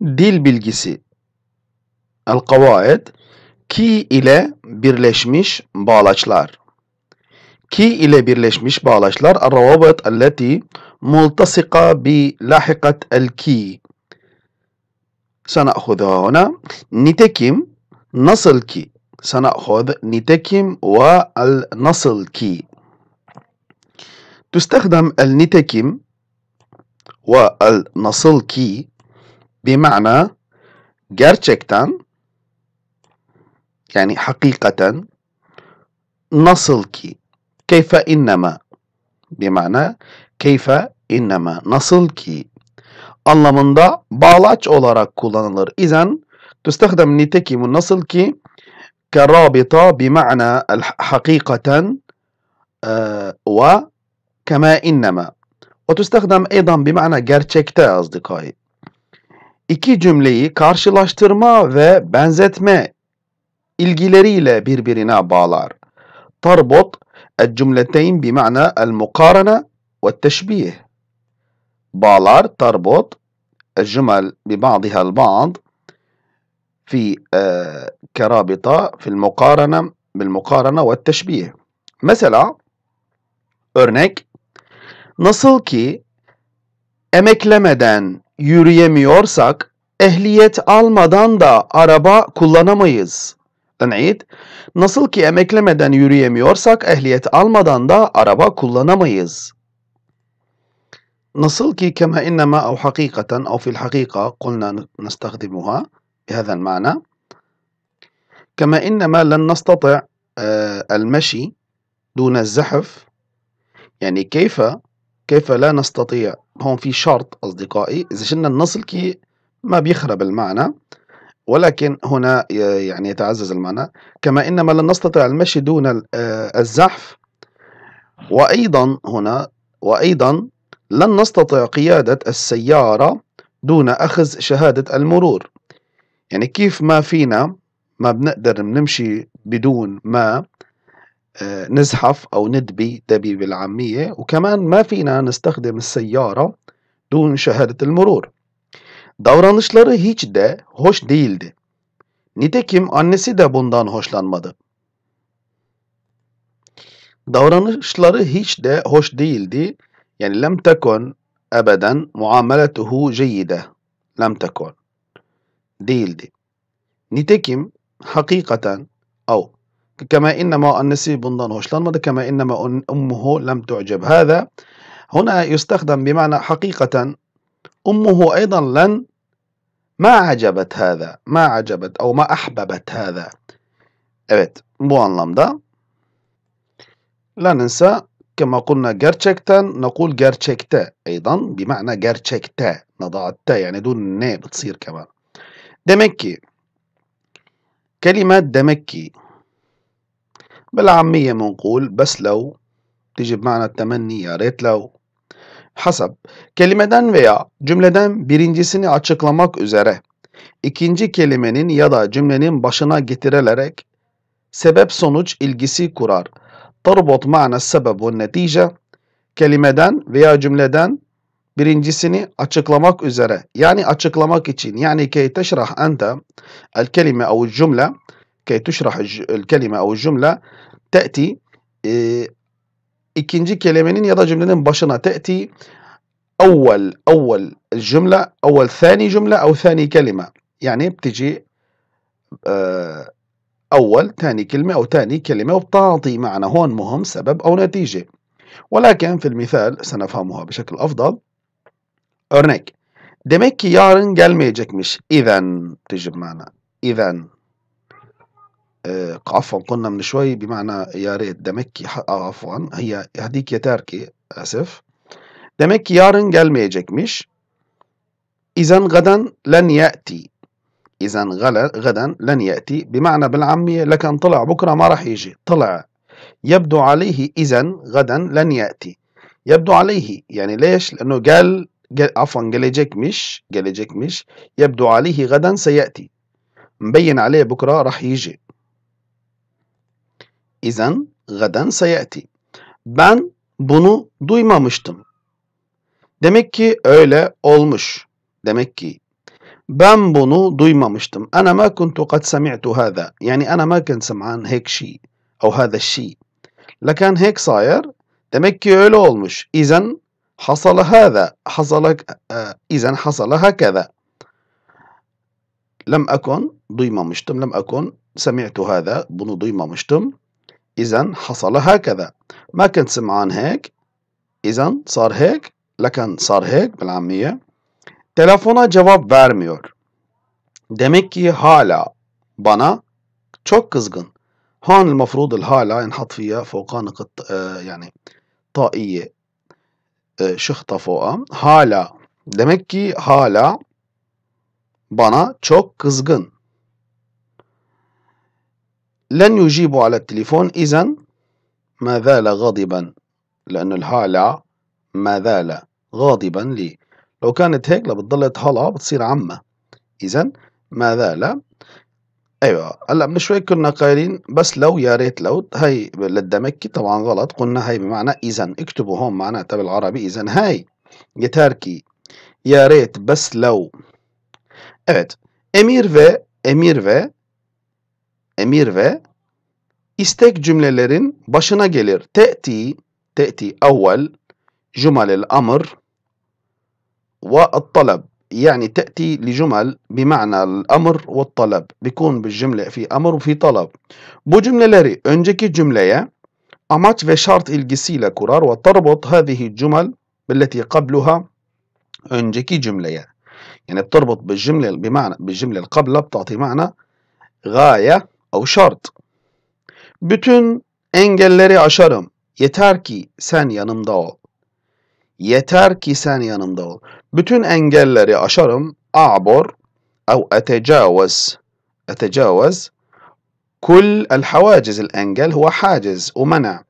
dil bilgisi القواعد kavaid ki ile birleşmiş bağlaçlar ki ile birleşmiş bağlaçlar الروابط التي ملتصقة بلاحقة الكي سنأخذها هنا نتكم نصل كي سنأخذ نتكم والنصل كي تستخدم النتكم والنصل كي Bima'na gerçekten yani hakikaten nasıl ki keyfe innema bima'na keyfe innema nasıl ki anlamında bağlaç olarak kullanılır. İzen tüstehdem nitekimu nasıl ki kerabita bima'na hakikaten e, ve kema innema. وتستخدم أيضا بمعنى gerçekte أصدقائي iki cümleyi karşılaştırma ve benzetme ilgileriyle birbirine bağlar. Tarbot el-cümleteyn bima'na el-mukarene ve teşbih. Bağlar, tarbot الجمل ببعضها البعض في كرابطة في المقارنة بالمقارنة والتشبيه mesela örnek nasıl ki emeklemeden yürüyemiyorsak ehliyet almadan da araba kullanamayız. نعيد Nasıl ki emeklemeden yürüyemiyorsak ehliyet almadan da araba kullanamayız. Nasıl ki kema كما إنما أو حقيقة أو في الحقيقة قلنا نستخدمها بهذا Kema كما إنما لن نستطع المشي دون الزحف يعني كيف كيف لا نستطيع هون في شرط أصدقائي إذا شلنا النصل كي ما بيخرب المعنى ولكن هنا يعني يتعزز المعنى كما إنما لن نستطيع المشي دون آه، الزحف وأيضا هنا وأيضا لن نستطيع قيادة السيارة دون أخذ شهادة المرور يعني كيف ما فينا ما بنقدر نمشي بدون ما نزحف أو ندبي دبي بالعامية وكمان ما فينا نستخدم السيارة دون شهادة المرور Davranışları hiç de hoş değildi. Nitekim annesi de bundan hoşlanmadı. Davranışları hiç de hoş değildi. Yani lem tekun ebeden muameletuhu ceyide. Lem tekun. Değildi. Nitekim hakikaten av كما إنما النسي bundan hoşlanmadı كما إنما أمه لم تعجب هذا هنا يستخدم بمعنى حقيقة أمه أيضا لن ما عجبت هذا ما عجبت أو ما أحببت هذا Evet bu anlamda لا ننسى كما قلنا gerçekten نقول gerçekte أيضا بمعنى gerçekte نضع التاء يعني دون ن بتصير كمان demek ki كلمة demek ki بالعامية منقول بس لو تيجي بمعنى التمني ya ret لو Hasap, kelimeden veya cümleden birincisini açıklamak üzere ikinci kelimenin ya da cümlenin başına getirilerek sebep sonuç ilgisi kurar. Tarbut ma'na sebep ve kelimeden veya cümleden birincisini açıklamak üzere yani açıklamak için yani key teşrah ente el kelime ev cümle كي تشرح الكلمة أو الجملة تأتي ikinci kelimenin ya da cümlenin başına تأتي أول أول الجملة أول ثاني جملة أو ثاني كلمة يعني بتجي آه، أول ثاني كلمة أو ثاني كلمة وبتعطي معنى هون مهم سبب أو نتيجة ولكن في المثال سنفهمها بشكل أفضل örnek Demek ki yarın gelmeyecekmiş. اذا diyeceğim بمعنى اذا آآ آه، عفوًا قُلنا من شوي بمعنى يا ريت دمكّي آه عفوًا هي هديك يا تاركي آسف، يارن قال ميجك مش إذًا غدًا لن يأتي. إذًا غدًا لن يأتي بمعنى بالعامية لكن طلع بكرة ما راح يجي طلع يبدو عليه إذًا غدًا لن يأتي، يبدو عليه يعني ليش؟ لأنه قال عفوا مش قال جيك مش يبدو عليه غدًا سيأتي، مبيّن عليه بكرة راح يجي İzen gaden sayati. Ben bunu duymamıştım. Demek ki öyle olmuş. Demek ki ben bunu duymamıştım. Ana ma kuntu kad sami'tu hada. Yani ana ma kan saman hek şey. Ev hada şey. Lakin hek sayar. Demek ki öyle olmuş. İzen hasala hada. Hasala, e, izen hasala hakeza. Lem akon duymamıştım. Lem akon sami'tu hada. Bunu duymamıştım. إذا حصل هكذا ما كنت سمعان هيك إذا صار هيك لكن صار hek بالعامية telefona cevap vermiyor. Demek ki hala bana çok kızgın. هون المفروض الهالة ينحط فيها فوقها نقط يعني طائية شخطة فوقها hala demek ki hala bana çok kızgın. لن يجيب على التليفون إذا ما زال غاضبا لأن الهالع ما زال غاضبا لي لو كانت هيك لبتضلت هلا بتصير عمة إذا ما زال ايوه هلا من شوي كنا قايلين بس لو يا ريت لو هي للدمكي طبعا غلط قلنا هي بمعنى اذا اكتبوا هون معناتها بالعربي اذا هاي يا يا ريت بس لو ايت امير في امير في emir ve istek cümlelerin başına gelir. Te'ti, te'ti evvel cümelel amr ve talab يعني تأتي لجمل بمعنى الأمر والطلب بيكون بالجملة في أمر وفي طلب bu cümleleri önceki cümleye amaç ve şart ilgisiyle kurar ve tarbut هذه الجمل بالتي قبلها önceki cümleye يعني بتربط بالجملة بمعنى بالجملة القبلة بتعطي معنى غاية o şart. Bütün engelleri aşarım. Yeter ki sen yanımda ol. Yeter ki sen yanımda ol. Bütün engelleri aşarım. A'bor أو أتجاوز أتجاوز كل الحواجز الأنجل هو حاجز ومنع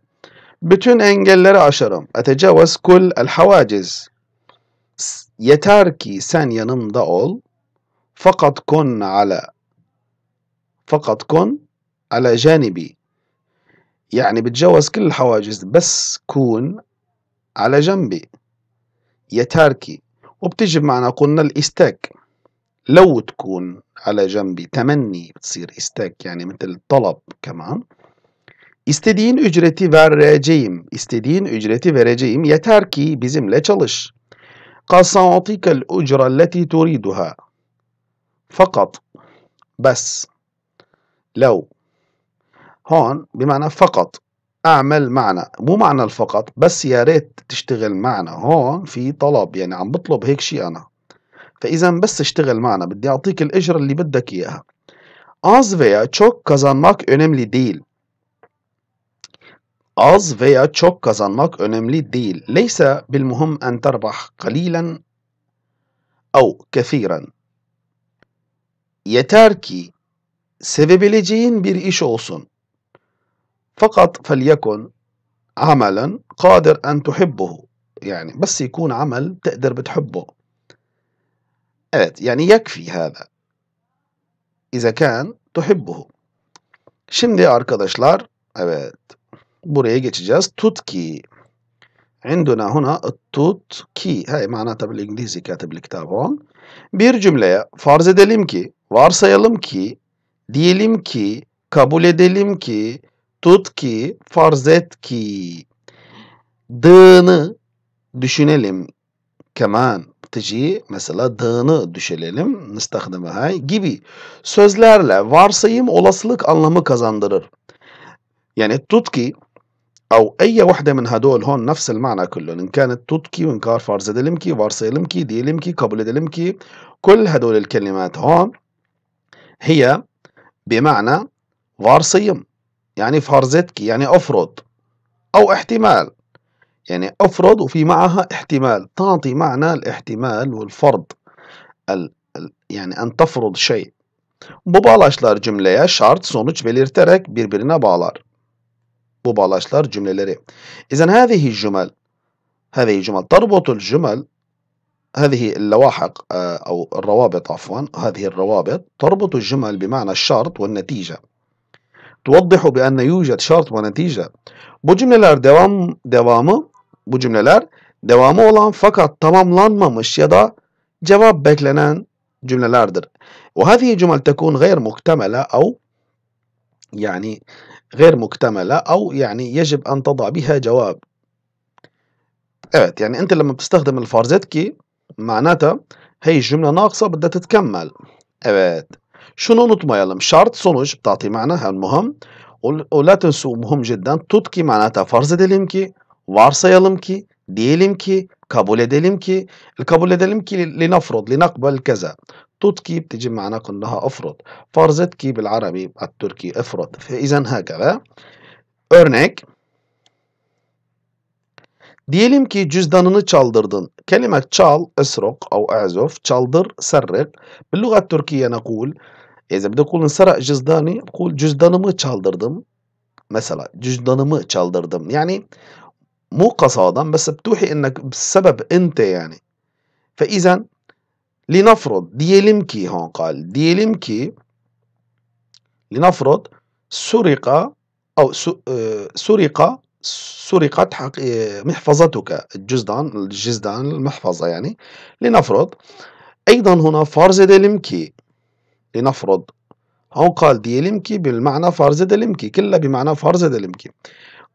bütün engelleri aşarım. Etecavaz kul el havaciz. Yeter ki sen yanımda ol. Fakat kun ala فقط كن على جانبي يعني بتجاوز كل الحواجز بس كون على جنبي يا تاركي وبتجي بمعنى قلنا الاستاك لو تكون على جنبي تمني بتصير استاك يعني مثل طلب كمان استدين اجرتي ücreti استدين اجرتي ücreti يا تاركي ki bizimle çalış. قَسَاطِكَ الاجره الَّتِي تُرِيدُهَا فقط بس لو هون بمعنى فقط اعمل معنا مو معنى الفقط بس يا ريت تشتغل معنا هون في طلب يعني عم بطلب هيك شيء انا فاذا بس اشتغل معنا بدي اعطيك الاجره اللي بدك اياها Az veya çok kazanmak önemli ديل Az تشوك çok ماك اونملي ديل ليس بالمهم أن تربح قليلا أو كثيرا. يا ki sevebileceğin bir iş olsun. فقط فليكن عملا قادر أن تحبه يعني بس يكون عمل تقدر بتحبه Evet yani yekfi hâdâ. İze kân tuhibbuhu. Şimdi arkadaşlar evet buraya geçeceğiz. Tutki. عندنا هنا التوتكي هاي معناتها بالإنجليزي كاتب الكتاب هون bir cümleye farz edelim ki varsayalım ki Diyelim ki, kabul edelim ki, tut ki, farz et ki. Dığını düşünelim. Keman tici mesela dığını düşünelim. Nistahdimeha gibi sözlerle varsayım olasılık anlamı kazandırır. Yani tut ki أو أي واحدة من هدول هون نفس المعنى كله إن كانت تضكي وإن كان فرز دلمكي وارسيلمكي ديلمكي قبل دلمكي كل هدول الكلمات هون هي بمعنى فارسيم يعني فارزتكي يعني افرض او احتمال يعني افرض وفي معها احتمال تعطي معنى الاحتمال والفرض ال ال يعني ان تفرض شيء Bu bağlaçlar cümleye şart sonuç belirterek birbirine bağlar. Bu bağlaçlar cümleleri. İzen hâzihi cümel. هذه جمل تربط الجمل هذه اللواحق آه، أو الروابط عفوا هذه الروابط تربط الجمل بمعنى الشرط والنتيجة توضح بأن يوجد شرط ونتيce bu cümleler devam devamı bu cümleler devamı olan fakat tamamlanmamış ya da cevap beklenen cümlelerdir. وهذه جمل تكون غير مكتملة أو يعني غير مكتملة أو يعني يجب أن تضع بها جواب. Evet إيه، يعني أنت لما بتستخدم الفارزتكي Manata, hey الجملة ناقصة بدها تتكمل Evet. Şunu unutmayalım. Şart sonuç بتعطي معنى المهم ولا تنسوا مهم جدا tut ki manata, farz edelim ki varsayalım ki diyelim ki kabul edelim ki kabul edelim ki لنفرض لنقبل كذا tut ki بتجي معنى كلها افرض فرزت ki بالعربي التركي افرض فاذا هكذا örnek Diyelim ki cüzdanını çaldırdın. كلمة تشال اسرق أو اعزف تشالدر سرق باللغة التركية نقول إذا بدي أقول انسرق جزداني بقول جزدانمي تشالدردم مثلا جزدانمي تشالدردم يعني مو قصادا بس بتوحي انك بسبب انت يعني فاذا لنفرض دياليم كي هون قال دياليم كي لنفرض سرق او آه، سرق سرقت محفظتك الجزدان الجزدان المحفظة يعني لنفرض أيضا هنا farz edelim ki لنفرض قال diyelim ki بالمعنى farz edelim ki كلا بمعنى farz edelim ki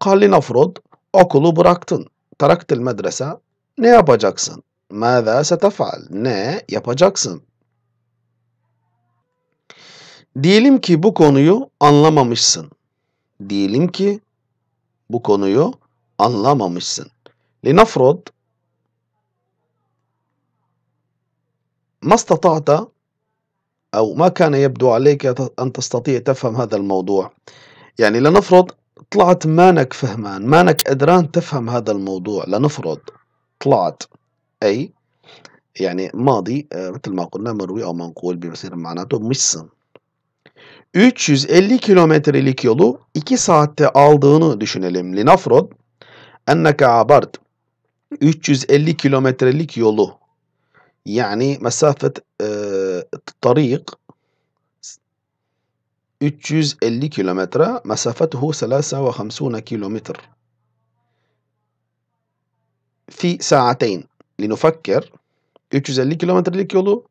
قال لنفرض okulu bıraktın تركت المدرسة ne yapacaksın ماذا ستفعل ne yapacaksın Diyelim ki bu konuyu anlamamışsın. Diyelim ki bu konuyu anlamamışsın. لنفرض ما استطعت أو ما كان يبدو عليك أن تستطيع تفهم هذا الموضوع يعني لنفرض طلعت مانك فهمان مانك قدران تفهم هذا الموضوع لنفرض طلعت أي يعني ماضي مثل ما قلنا مروي أو منقول بمصير معناته مش 350 kilometrelik yolu 2 saatte aldığını düşünelim. Linafrod enneke abart 350 kilometrelik yolu yani mesafet e, tarik 350 kilometre mesafetuhu 53 kilometre في ساعتين لنفكر 350 kilometrelik yolu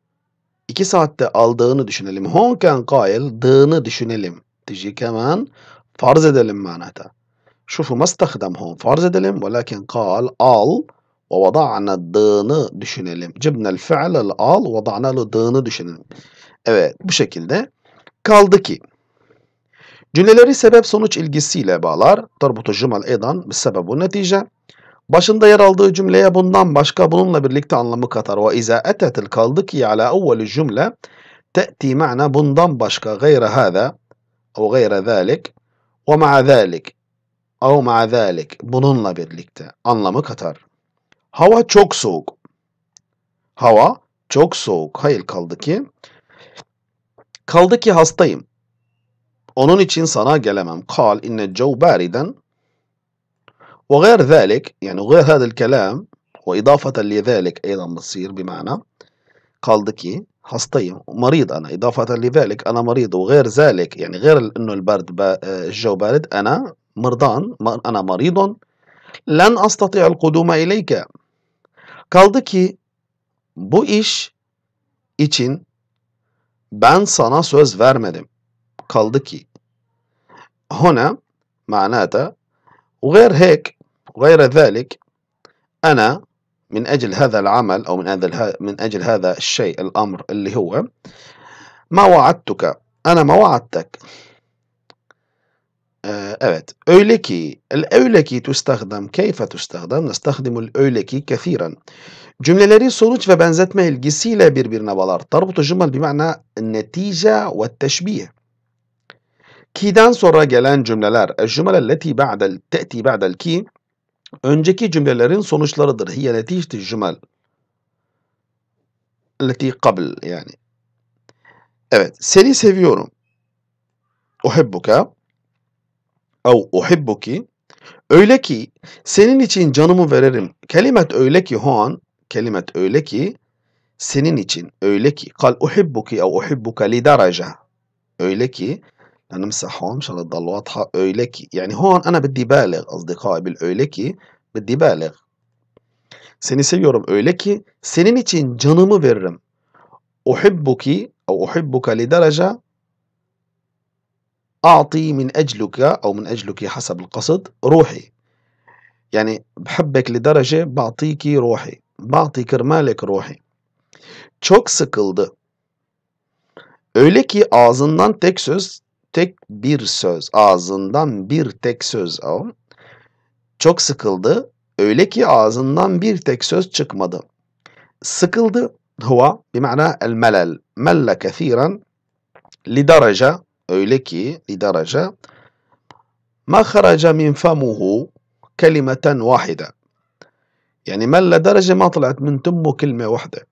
2 saatte aldığını düşünelim. Honken kail dığını düşünelim. Diyecek hemen farz edelim manata. Şufu mastahdam hon farz edelim. Velakin kal al ve vada'na dığını düşünelim. Cibnel fi'lel al vada'na dığını düşünelim. Evet bu şekilde kaldı ki cümleleri sebep sonuç ilgisiyle bağlar. Tarbutu cumal edan bir sebep netice. Başında yer aldığı cümleye bundan başka bununla birlikte anlamı katar. Ve izâ etetil kaldı ki ala evveli cümle te'ti ma'na bundan başka gayre hâzâ او غير ذلك ve ma'a zalik او ma'a zalik bununla birlikte anlamı katar. Hava çok soğuk. Hava çok soğuk. Hayır kaldı ki kaldı ki hastayım. Onun için sana gelemem. Kal inne cev bariden وغير ذلك يعني غير هذا الكلام وإضافة لذلك أيضا بتصير بمعنى قال دكي هستي مريض أنا إضافة لذلك أنا مريض وغير ذلك يعني غير أنه البرد با آه، الجو بارد أنا مرضان أنا مريض لن أستطيع القدوم إليك قال دكي بو إيش için ben sana söz vermedim. Kaldı ki. Hona معناته وغير هيك وغير ذلك أنا من أجل هذا العمل أو من أجل, من أجل هذا الشيء الأمر اللي هو ما وعدتك أنا ما وعدتك آه، أبد أولكي الأولكي تستخدم كيف تستخدم نستخدم الأولكي كثيرا جملة لري صوروج فبنزت ما الجسيلة بير بير تربط الجمل بمعنى النتيجة والتشبيه ki'den sonra gelen cümleler e, el leti ba'del te'ti ba'del ki önceki cümlelerin sonuçlarıdır. Hiye letişti cümel leti kabl yani. Evet. Seni seviyorum. Uhibbuka ev uhibbuki öyle ki senin için canımı veririm. Kelimet öyle ki hoan kelimet öyle ki senin için öyle ki kal uhibbuki ev uhibbuka li derece öyle ki نمسحهم ان شاء الله تضل واضحه اويلكي يعني هون انا بدي بالغ اصدقائي بالاويلكي بدي بالغ seni seviyorum öyle ki senin için canımı veririm. Uhibbuki او أحبك لدرجة أعطي من أجلك أو من أجلك حسب القصد روحي يعني بحبك لدرجة بعطيكي روحي بعطي كرمالك روحي çok sıkıldı. Öyle ki ağzından tek söz tek bir söz, ağzından bir tek söz al. Çok sıkıldı. Öyle ki ağzından bir tek söz çıkmadı. Sıkıldı huwa bimana el melal, Melle kethiren lidaraca öyle ki lidaraca ma kharaca min famuhu kelimeten vahide. Yani melle derece ma talat min tummu kelime vahde.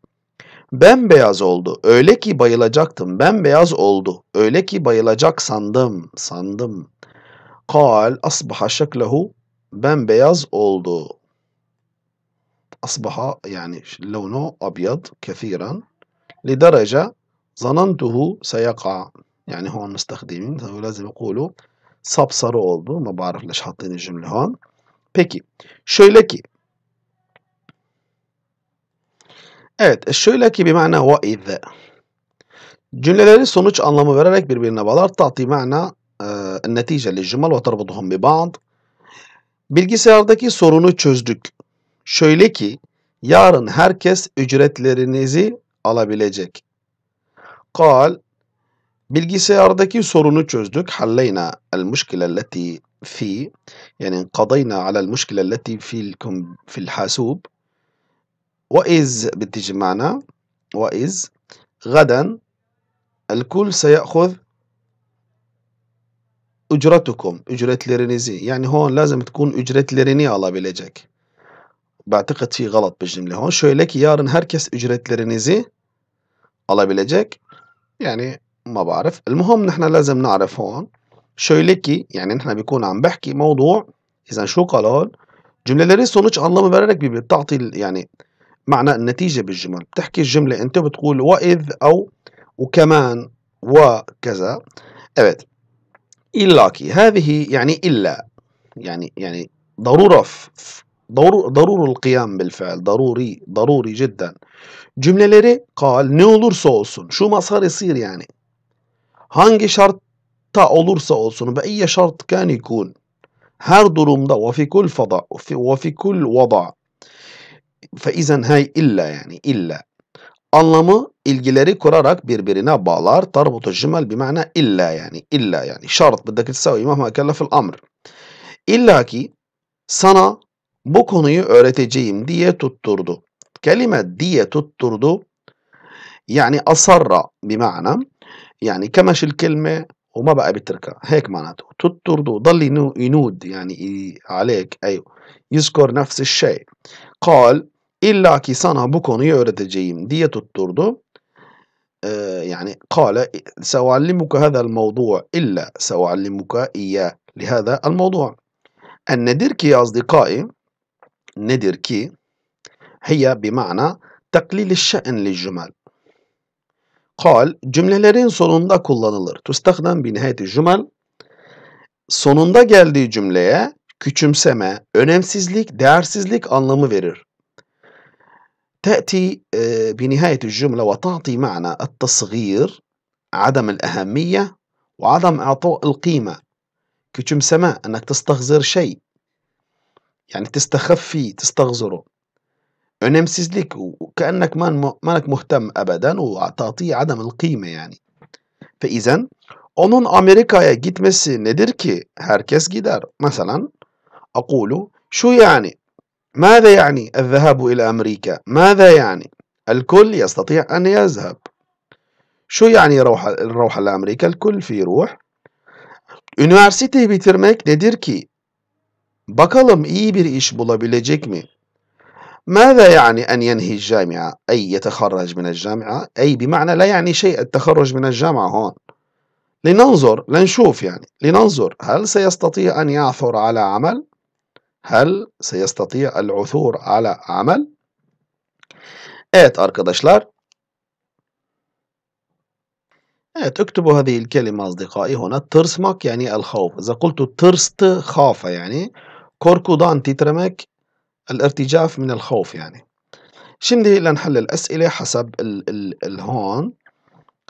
Bembeyaz oldu. Öyle ki bayılacaktım. Bembeyaz oldu. Öyle ki bayılacak sandım. Sandım. Kal asbaha şeklehu bembeyaz oldu. Asbaha yani levnu abyad kethiren. لدرجة ظننته سيقع يعني هون مستخدمين لازم يقولوا صبصروا oldu ما بعرف ليش حاطين الجملة هون peki şöyle ki Evet, e, şöyle ki bir mana ve iz. Cümleleri sonuç anlamı vererek birbirine bağlar. Ta'ti mana e, netice li cümel ve terbuduhum bi ba'd. Bilgisayardaki sorunu çözdük. Şöyle ki, yarın herkes ücretlerinizi alabilecek. Kal, bilgisayardaki sorunu çözdük. Halleyna el müşkile fi, yani kadayna alel müşkile leti fil hasub. وإذ بتيجي معنا وإذ غدا الكل سيأخذ أجرتكم أجرة ليرينيزي يعني هون لازم تكون أجرة ليريني الله بلجك بعتقد في غلط بالجملة هون شو لك يارن هركس أجرة ليرينيزي الله بلجك يعني ما بعرف المهم نحن لازم نعرف هون شو لكي يعني نحن بيكون عم بحكي موضوع إذا شو قالون جملة لري sonuç الله مبارك bir, بتعطي يعني معنى النتيجة بالجمل بتحكي الجملة أنت بتقول وإذ أو وكمان وكذا أبد إلاكي هذه يعني إلا يعني يعني ضرورة ضرور القيام بالفعل ضروري ضروري جدا cümleleri قال ne olursa olsun şu masar يصير yani hangi şartta olursa olsun بأي شرط كان يكون her durumda وفي كل فضاء وفي, وفي كل وضع Faizen hay illa yani illa anlamı ilgileri kurarak birbirine bağlar. Tarbutu cümel bimana illa yani illa yani şart بدك تساوي مهما كلف الأمر. İlla ki sana bu konuyu öğreteceğim diye tutturdu. Kelime diye tutturdu. يعني أصر بمعنى يعني كمش الكلمة وما بقى بيتركها هيك معناته تطردو ضل ينود يعني عليك أيوه يذكر نفس الشيء قال İlla ki sana bu konuyu öğreteceğim diye tutturdu. Ee, yani kâle sevallimuka hadal mevdu' illa sevallimuka iyya lihada al mevdu' en nedir ki azdikai nedir ki hiye bima'na taklil şe'n li cümal kal cümlelerin sonunda kullanılır. Tustakhdan bi nihayeti cümal sonunda geldiği cümleye küçümseme, önemsizlik, değersizlik anlamı verir. تأتي آه، بنهاية الجملة وتعطي معنى التصغير عدم الأهمية وعدم إعطاء القيمة كتم سماء أنك تستغزر شيء يعني تستخف فيه تستغزره أنمسز لك وكأنك ما مانك مهتم أبدا وتعطيه عدم القيمة يعني فإذا izen onun Amerika'ya gitmesi nedir ki? Herkes gider. Mesela أقول شو يعني ماذا يعني الذهاب إلى أمريكا؟ ماذا يعني؟ الكل يستطيع أن يذهب شو يعني روح الروح لأمريكا؟ الكل في روح Üniversiteyi bitirmek nedir ki? Bakalım iyi bir iş bulabilecek mi? ماذا يعني أن ينهي الجامعة؟ أي يتخرج من الجامعة؟ أي بمعنى لا يعني شيء التخرج من الجامعة هون لننظر لنشوف يعني لننظر هل سيستطيع أن يعثر على عمل؟ هل سيستطيع العثور على عمل? Evet أركضشلار Evet اكتبوا هذه الكلمة أصدقائي هنا ترسمك يعني الخوف إذا قلت ترست خاف يعني كوركودان تترمك الارتجاف من الخوف يعني شمدي لنحل الأسئلة حسب ال ال هون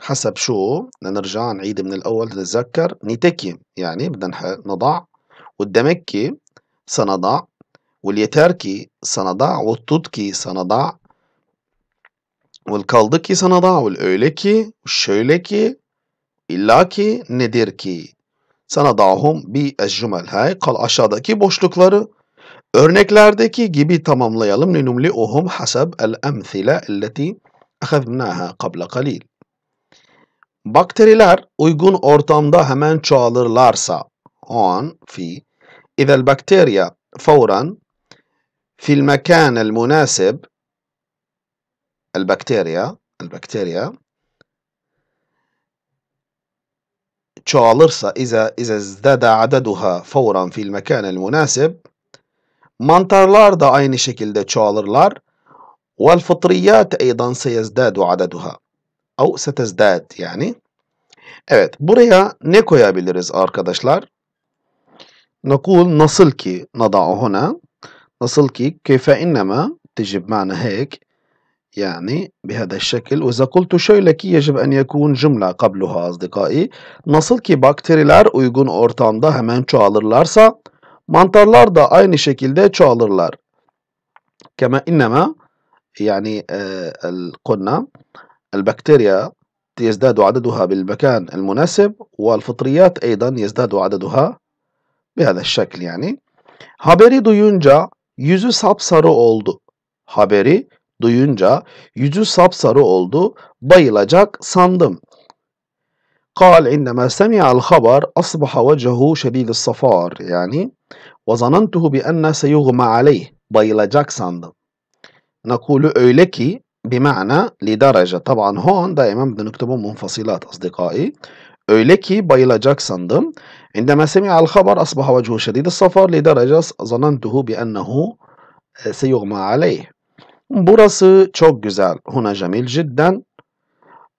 حسب شو نرجع نعيد من الأول نتذكر نتكي يعني بدنا نضع قدامك Sana da, سنضع واليتاركي sana da, سنضع والkaldı ki sana da, vel öyle ki, şöyle ki, illa ki, nedir ki? Sana dahum bi ecrümel hay. Kal aşağıdaki boşlukları örneklerdeki gibi tamamlayalım. Linumli uhum hasab el emthile elleti ehevnaha qabla qalil. Bakteriler uygun ortamda hemen çoğalırlarsa, on, fi, إذا البكتيريا فورا في المكان المناسب البكتيريا البكتيريا تشالرسا إذا إذا ازداد عددها فورا في المكان المناسب دا أين شكل دا تشالرلار والفطريات أيضا سيزداد عددها أو ستزداد يعني Evet buraya ne koyabiliriz arkadaşlar? نقول نصلك نضعه هنا نصلك كيف إنما تجب معنا هيك يعني بهذا الشكل وإذا قلت شيء لك يجب أن يكون جملة قبلها أصدقائي Nasıl ki bakteriler uygun ortamda hemen çoğalırlarsa mantarlar da aynı şekilde çoğalırlar. كما إنما يعني آه، قلنا البكتيريا يزداد عددها بالمكان المناسب والفطريات أيضا يزداد عددها Bir de şekil yani. Haberi duyunca yüzü sapsarı oldu. Haberi duyunca yüzü sapsarı oldu. Bayılacak sandım. قال عندما سمع الخبر أصبح وجهه شديد الصفار يعني وظننته بأن سيغمى عليه bayılacak sandım. نقول öyle ki بمعنى لدرجة طبعا هون دائما بدنا نكتبه منفصلات أصدقائي öyle ki bayılacak sandım عندما سمع الخبر أصبح وجهه شديد الصفر لدرجة ظننته بأنه سيغمى عليه Burası çok güzel. Huna cemil cidden.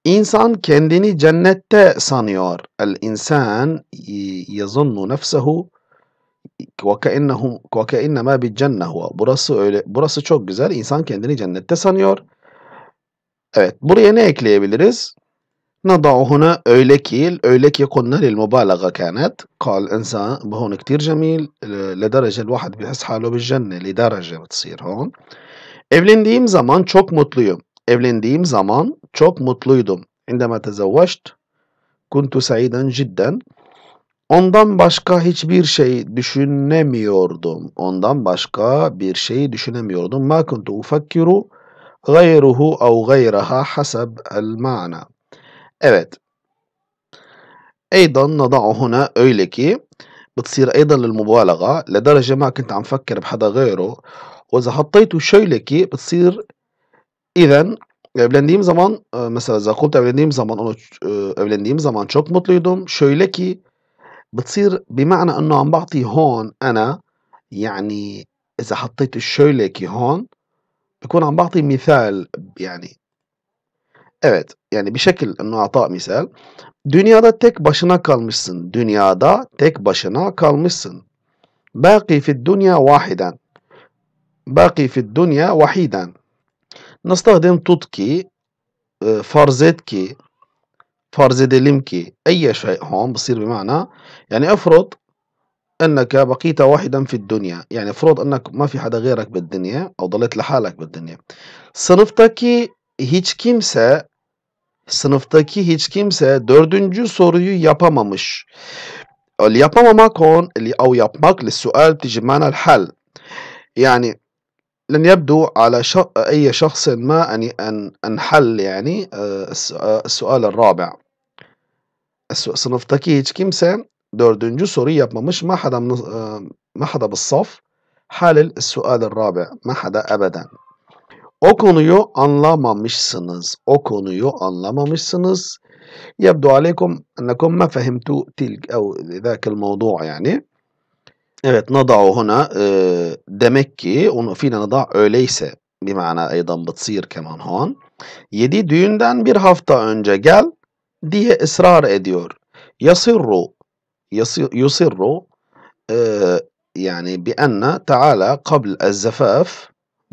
İnsan kendini cennette sanıyor. El insan yazunnu nefsehu وكأنهم وكأنما بالجنة هو. Burası öyle. Burası çok güzel. İnsan kendini cennette sanıyor. Evet, buraya ne ekleyebiliriz? نضع هنا أولكي الأولكي قلنا للمبالغة كانت قال إنسان هون كتير جميل لدرجة الواحد بيحس حاله بالجنة لدرجة بتصير هون Evlendiğim zaman çok mutluyum. Evlendiğim zaman çok mutluydum. عندما تزوجت كنت سعيدا جدا. Ondan başka hiçbir şey düşünemiyordum. Ondan başka bir şey düşünemiyordum. Ma kuntu ufakkiru gayruhu au gayraha hasab el أبد أيضا نضعه هنا öyle بتصير أيضا للمبالغة لدرجة ما كنت عم فكر بحدا غيره وإذا حطيته شويلكي بتصير إذا بلنديم زمان مثلا إذا قلت بلنديم زمان onu evlendiğim zaman çok mutluydum بتصير بمعنى إنه عم بعطي هون أنا يعني إذا حطيت الشويلكي هون بكون عم بعطي مثال يعني Evet yani bir şekil nuata misal. Dünyada tek başına kalmışsın. Dünyada tek başına kalmışsın. Baki fi dünya vahiden. Baki fi dünya vahiden. نستخدم تطكي ki farz edelim ki كي şey hon هون بصير mana yani أفرض أنك بقيت واحدا في الدنيا يعني افرض أنك ما في حدا غيرك بالدنيا أو ضليت لحالك بالدنيا صنفتك hiç kimse sınıftaki hiç kimse dördüncü soruyu yapamamış. اللي yapamamak هون اللي أو yapmak للسؤال بتيجي معنا hal. Yani لن يبدو على شخ... أي شخص ما أن أن أنحل يعني السؤال الرابع sınıftaki hiç kimse dördüncü soruyu yapmamış ما حدا من... ما حدا بالصف حلل السؤال الرابع ما حدا أبدا O konuyu anlamamışsınız. O konuyu anlamamışsınız. Yabdu عليكم أنكم ما فهمتوا تلك أو ذاك الموضوع yani. Evet nada'u huna e, demek ki onu fine nada öyleyse bir mana aydan bıtsir keman hon. Yedi düğünden bir hafta önce gel diye ısrar ediyor. Yasirru yusirru e, yani bi enne taala kabl el zafaf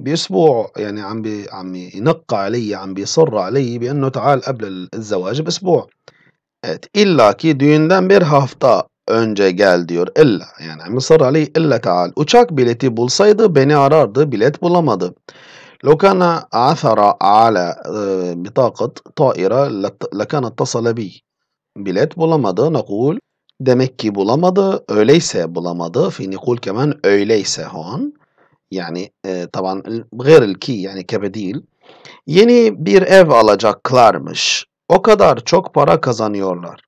باسبوع يعني عم بي عم ينق علي عم بيصر علي بانه تعال قبل الزواج باسبوck إلا ki düğünden bir hafta önce gel diyor. İlla yani Mısır Ali illa taal. Uçak bileti bulsaydı beni arardı bilet bulamadı. لو كان عثر على بطاقة طائرة لكان اتصل بي. Bilet bulamadı. نقول demek ki bulamadı. Öyleyse bulamadı. Fi نقول كمان öyleyse هون yani e, taban gayr ki yani kebedil yeni bir ev alacaklarmış. O kadar çok para kazanıyorlar.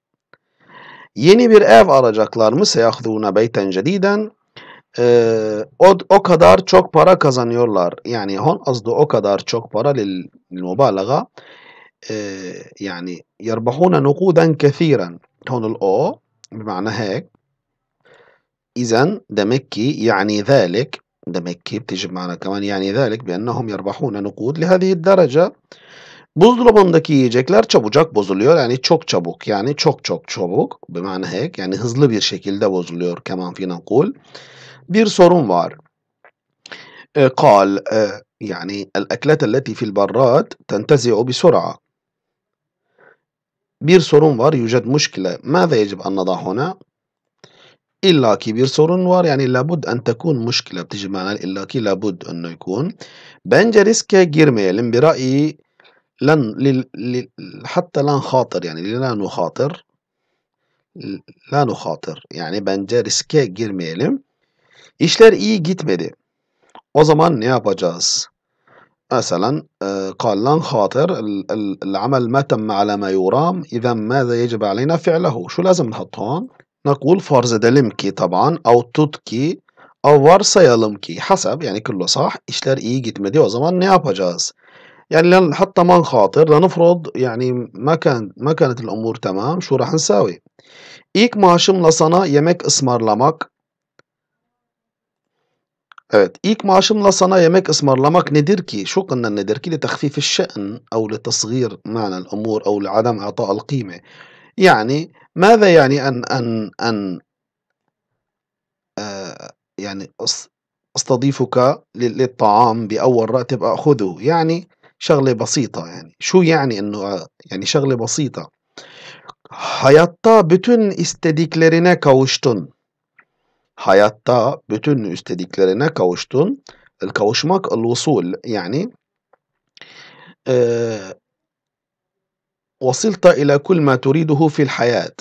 Yeni bir ev alacaklarmış. Seyahdûne beyten cediden e, o, o kadar çok para kazanıyorlar. Yani hon azdı o kadar çok para lil mübalağa e, yani yerbahûne nukuden kethiren. Honul o bimana hek. İzen demek ki yani zalik عندما كي بتيجي معنا كمان يعني ذلك بأنهم يربحون نقود لهذه الدرجة buzdolabındaki yiyecekler çabucak bozuluyor. Yani çok çabuk yani çok çok çabuk bimane hek yani hızlı bir şekilde bozuluyor keman fi nakul. Bir sorun var. E, قال e, yani el-eklet التي في البراد تنتزع بسرعة. Bir sorun var. Yüced müşkile. Mâze yecib an nadahuna? إلا إلاكي بيرسلوا نوار يعني لابد أن تكون مشكلة بتيجي معنا إلا كي لابد أنه يكون بنجا ريسكا جيرميلن برأيي لن لل... حتى لن خاطر يعني لا نخاطر لا نخاطر يعني bence riske girmeyelim. إشلر إي gitmedi. O zaman ne yapacağız? مثلا آه، قال لن خاطر العمل ما تم على ما يرام إذا ماذا يجب علينا فعله شو لازم نحط هون نقول فرزدلمكي طبعا او tutki varsayalım ki hasab yani kullu sah işler iyi gitmedi o zaman ne yapacağız? يعني حتى ما نخاطر لنفرض يعني ما كان ما كانت الامور تمام شو راح نساوي؟ İlk maaşımla sana yemek ısmarlamak Evet, ilk maaşımla sana yemek ısmarlamak nedir ki? Şu قلنا nedir ki? لتخفيف الشأن أو لتصغير معنى الأمور أو لعدم إعطاء القيمة. يعني ماذا يعني أن أن أن آه، يعني أستضيفك للطعام بأول راتب أخذه يعني شغلة بسيطة يعني شو يعني إنه آه، يعني شغلة بسيطة hayatta bütün istediklerine kavuştun hayatta bütün istediklerine kavuştun الكوشمك الوصول يعني آه وصلت إلى كل ما تريده في الحياة.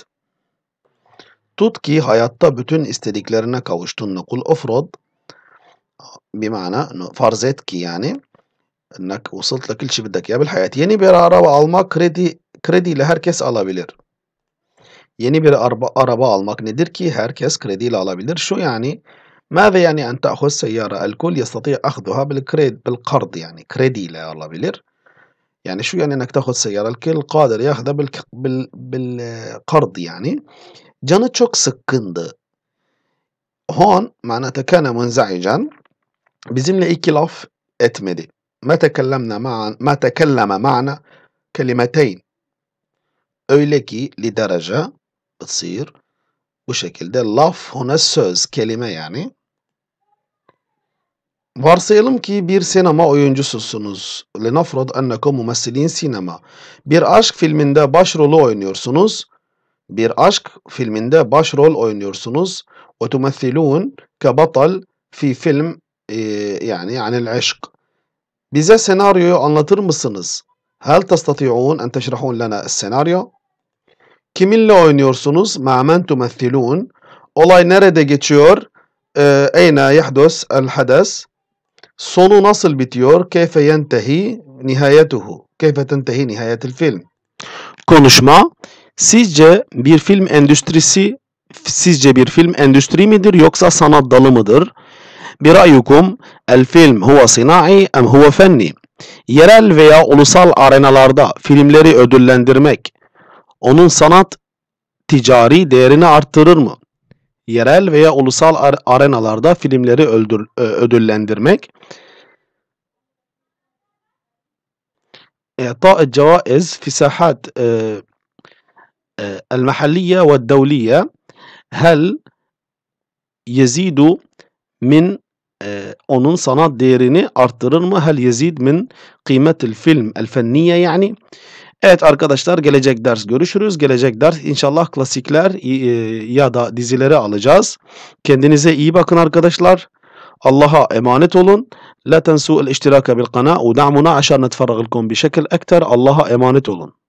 Tutki hayatta bütün istediklerine kavuştun. Nukul ofrod bimana farz et ki yani انك وصلت لكل شيء بدك اياه بالحياه yeni bir araba almak kredi krediyle herkes alabilir. Yeni bir araba, araba almak nedir ki herkes krediyle alabilir. Şu yani ماذا يعني أن تأخذ سيارة الكل يستطيع أخذها بالكريد بالقرض يعني krediyle alabilir. يعني شو يعني انك تاخذ سياره الكل قادر ياخذها بالك... بال... بالقرض يعني جانتشوك سكند هون معناتها كان منزعجا بجملة إكلاف اتمدي ما تكلمنا مع ما تكلم معنا كلمتين اويلكي لدرجة بتصير بشكل ده لاف هنا سوز كلمه يعني Varsayalım ki bir sinema oyuncususunuz. لنفرض أنكم ممثلين sinema. Bir aşk filminde başrolü oynuyorsunuz. Bir aşk filminde başrol oynuyorsunuz. وتمثلون كبطل في film, e, yani عن aşk Bize senaryoyu anlatır mısınız? هل تستطيعون أن تشرحون لنا السيناريو؟ Kiminle oynuyorsunuz? مع من Olay nerede geçiyor? أين يحدث الحدث؟ Sonu nasıl bitiyor? Keyfe yentehi nihayetuhu. Keyfe tentehi nihayetil film. Konuşma. Sizce bir film endüstrisi sizce bir film endüstri midir yoksa sanat dalı mıdır? Birayukum el film huwa sina'i em huwa fenni? Yerel veya ulusal arenalarda filmleri ödüllendirmek onun sanat ticari değerini arttırır mı? yerel veya ulusal arenalarda filmleri öldür, ödüllendirmek. إعطاء الجوائز في ساحات المحلية والدولية هل يزيد من onun sanat değerini arttırır mı? Hel yezid min kıymetil film el fenniye yani Evet arkadaşlar gelecek ders görüşürüz. Gelecek ders inşallah klasikler e, ya da dizileri alacağız. Kendinize iyi bakın arkadaşlar. Allah'a emanet olun. La tensu el iştiraka bil kana ve da'muna aşan netferrag lekum bi şekil ekter. Allah'a emanet olun.